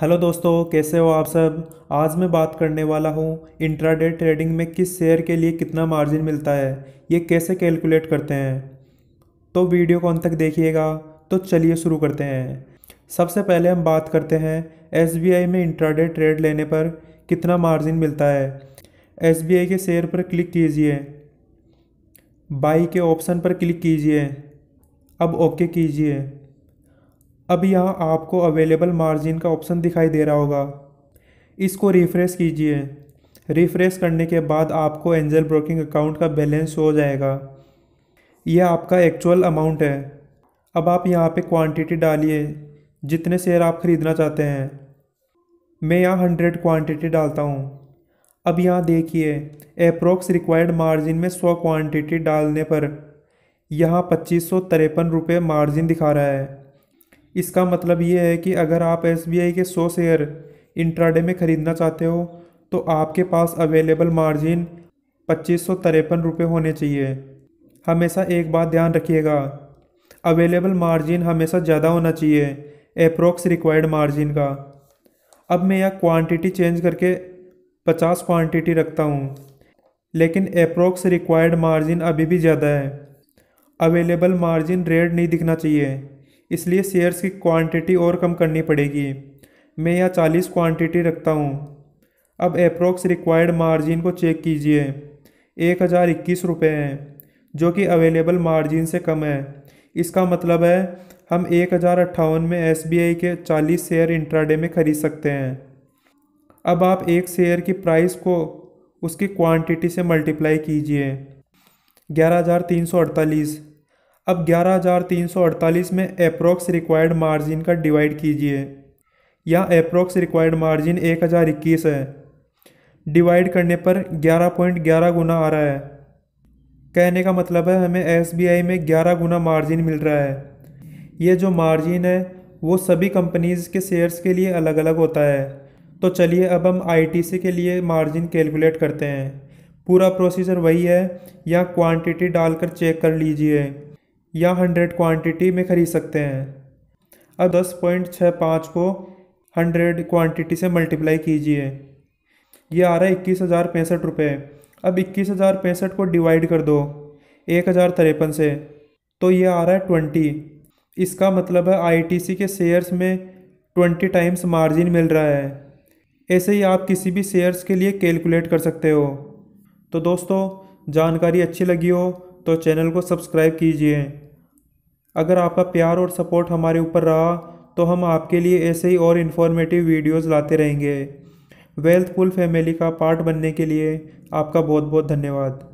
hello दोस्तों कैसे हो आप सब आज मैं बात करने वाला हूँ इंट्राडे ट्रेडिंग में किस शेयर के लिए कितना मार्जिन मिलता है ये कैसे कैलकुलेट करते हैं तो वीडियो कौन तक देखिएगा तो चलिए शुरू करते हैं सबसे पहले हम बात करते हैं एस में इंट्राडे ट्रेड लेने पर कितना मार्जिन मिलता है एस के शेयर पर क्लिक कीजिए बाई के ऑप्शन पर क्लिक कीजिए अब ओके कीजिए अब यहाँ आपको अवेलेबल मार्जिन का ऑप्शन दिखाई दे रहा होगा इसको रिफ़्रेश कीजिए रिफ़्रेश करने के बाद आपको एंजल ब्रोकिंग अकाउंट का बैलेंस हो जाएगा यह आपका एक्चुअल अमाउंट है अब आप यहाँ पे क्वांटिटी डालिए जितने शेयर आप ख़रीदना चाहते हैं मैं यहाँ हंड्रेड क्वांटिटी डालता हूँ अब यहाँ देखिए अप्रोक्स रिक्वायर्ड मार्जिन में सौ क्वांटिटी डालने पर यहाँ पच्चीस सौ तिरपन रुपये मार्जिन दिखा रहा है इसका मतलब ये है कि अगर आप एस के सौ शेयर इंट्राडे में ख़रीदना चाहते हो तो आपके पास अवेलेबल मार्जिन पच्चीस सौ तिरपन रुपये होने चाहिए हमेशा एक बात ध्यान रखिएगा अवेलेबल मार्जिन हमेशा ज़्यादा होना चाहिए अप्रोक्स रिक्वायर्ड मार्जिन का अब मैं यह क्वांटिटी चेंज करके पचास क्वांटिटी रखता हूँ लेकिन अप्रोक्स रिक्वायर्ड मार्जिन अभी भी ज़्यादा है अवेलेबल मार्जिन रेड नहीं दिखना चाहिए इसलिए शेयर्स की क्वांटिटी और कम करनी पड़ेगी मैं यह चालीस क्वांटिटी रखता हूँ अब अप्रोक्स रिक्वायर्ड मार्जिन को चेक कीजिए एक हज़ार इक्कीस रुपये हैं जो कि अवेलेबल मार्जिन से कम है इसका मतलब है हम एक हज़ार अट्ठावन में एस के चालीस शेयर इंट्राडे में ख़रीद सकते हैं अब आप एक शेयर की प्राइस को उसकी क्वांटिटी से मल्टीप्लाई कीजिए ग्यारह हज़ार तीन सौ अड़तालीस अब 11,348 में अप्रोक्स रिक्वायर्ड मार्जिन का डिवाइड कीजिए यहाँ अप्रोक्स रिक्वायर्ड मार्जिन एक हज़ार इक्कीस है डिवाइड करने पर 11.11 गुना आ रहा है कहने का मतलब है हमें एस में 11 गुना मार्जिन मिल रहा है ये जो मार्जिन है वो सभी कंपनीज़ के शेयर्स के लिए अलग अलग होता है तो चलिए अब हम आईटीसी के लिए मार्जिन कैलकुलेट करते हैं पूरा प्रोसीजर वही है या क्वांटिटी डालकर चेक कर लीजिए या हंड्रेड क्वांटिटी में ख़रीद सकते हैं अब दस पॉइंट छः पाँच को हंड्रेड क्वांटिटी से मल्टीप्लाई कीजिए ये आ रहा है इक्कीस हज़ार पैंसठ रुपये अब इक्कीस हज़ार पैंसठ को डिवाइड कर दो एक हज़ार तिरपन से तो ये आ रहा है ट्वेंटी इसका मतलब है आईटीसी के शेयर्स में ट्वेंटी टाइम्स मार्जिन मिल रहा है ऐसे ही आप किसी भी शेयर्स के लिए कैलकुलेट कर सकते हो तो दोस्तों जानकारी अच्छी लगी हो तो चैनल को सब्सक्राइब कीजिए अगर आपका प्यार और सपोर्ट हमारे ऊपर रहा तो हम आपके लिए ऐसे ही और इन्फॉर्मेटिव वीडियोज़ लाते रहेंगे वेल्थफुल फैमिली का पार्ट बनने के लिए आपका बहुत बहुत धन्यवाद